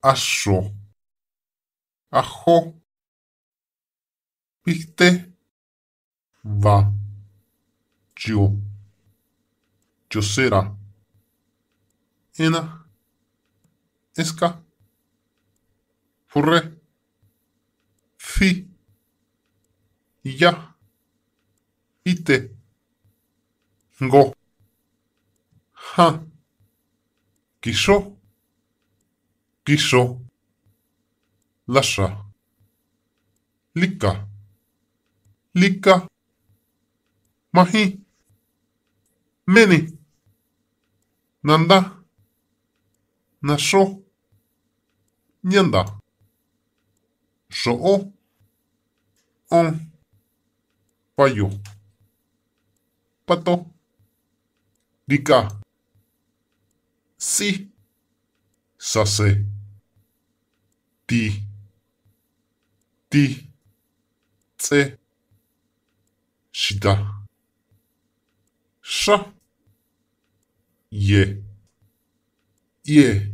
aso. Ajo. Viste. Va. Yo. Yo será. Ena. Esca. Furre. Fi. ya. Ite. Go. ha, Quiso. Kiso. Lasha Lika Likka. Mahi. Meni. Nanda. Nasho. Nyanda. soho. On. Payo. Pato. Dika. Si. Sase. ti ti tse shida sh ye ye